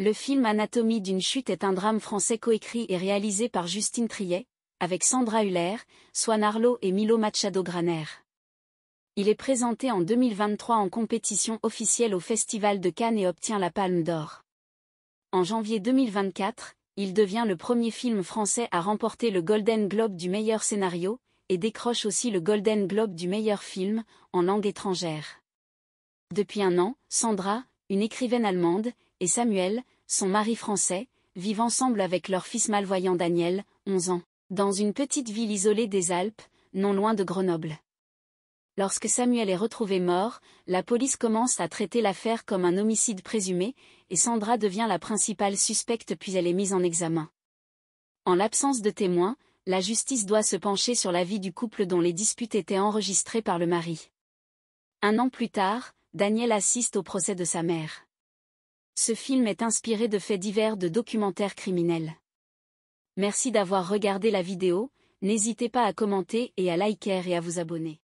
Le film Anatomie d'une chute est un drame français coécrit et réalisé par Justine Triet, avec Sandra Huller, Swan Arlo et Milo Machado Graner. Il est présenté en 2023 en compétition officielle au Festival de Cannes et obtient la Palme d'Or. En janvier 2024, il devient le premier film français à remporter le Golden Globe du meilleur scénario, et décroche aussi le Golden Globe du meilleur film, en langue étrangère. Depuis un an, Sandra, une écrivaine allemande, et Samuel, son mari français, vivent ensemble avec leur fils malvoyant Daniel, 11 ans, dans une petite ville isolée des Alpes, non loin de Grenoble. Lorsque Samuel est retrouvé mort, la police commence à traiter l'affaire comme un homicide présumé, et Sandra devient la principale suspecte puis elle est mise en examen. En l'absence de témoins, la justice doit se pencher sur la vie du couple dont les disputes étaient enregistrées par le mari. Un an plus tard, Daniel assiste au procès de sa mère. Ce film est inspiré de faits divers de documentaires criminels. Merci d'avoir regardé la vidéo, n'hésitez pas à commenter et à liker et à vous abonner.